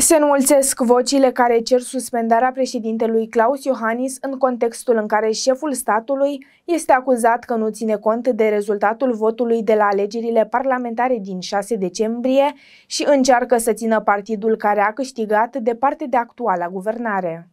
Se înmulțesc vocile care cer suspendarea președintelui Claus Iohannis în contextul în care șeful statului este acuzat că nu ține cont de rezultatul votului de la alegerile parlamentare din 6 decembrie și încearcă să țină partidul care a câștigat departe de actuala guvernare.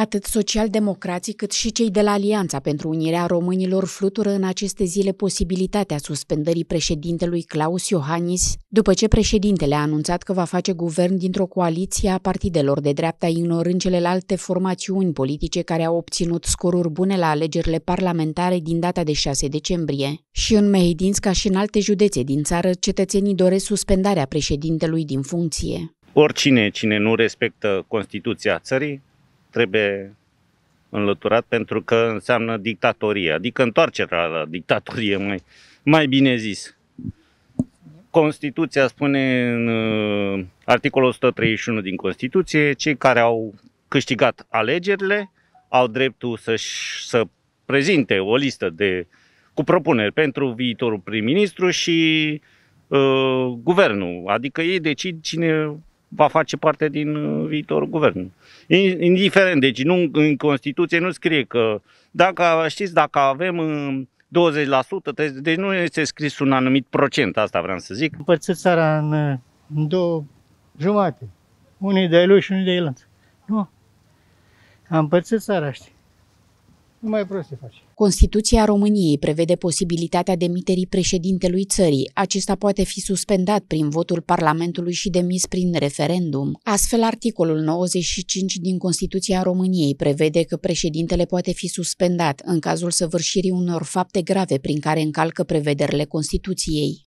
Atât socialdemocrații cât și cei de la Alianța pentru Unirea Românilor flutură în aceste zile posibilitatea suspendării președintelui Claus Iohannis, după ce președintele a anunțat că va face guvern dintr-o coaliție a partidelor de dreapta, ignorând celelalte formațiuni politice care au obținut scoruri bune la alegerile parlamentare din data de 6 decembrie. Și în Mehedinți, ca și în alte județe din țară, cetățenii doresc suspendarea președintelui din funcție. Oricine cine nu respectă Constituția țării trebuie înlăturat pentru că înseamnă dictatorie, adică întoarcerea la dictatorie, mai, mai bine zis. Constituția spune în uh, articolul 131 din Constituție, cei care au câștigat alegerile au dreptul să să prezinte o listă de cu propuneri pentru viitorul prim-ministru și uh, guvernul, adică ei decid cine va face parte din uh, viitorul guvern. Indiferent, deci nu, în Constituție nu scrie că, dacă știți, dacă avem 20%, uh, deci nu este scris un anumit procent, asta vreau să zic. Împărțit țara în, uh, în două jumate, unii de lui și unii de el. Nu, am împărțit țara, știi nu mai proste faci. Constituția României prevede posibilitatea demiterii președintelui țării. Acesta poate fi suspendat prin votul Parlamentului și demis prin referendum. Astfel, articolul 95 din Constituția României prevede că președintele poate fi suspendat în cazul săvârșirii unor fapte grave prin care încalcă prevederile Constituției.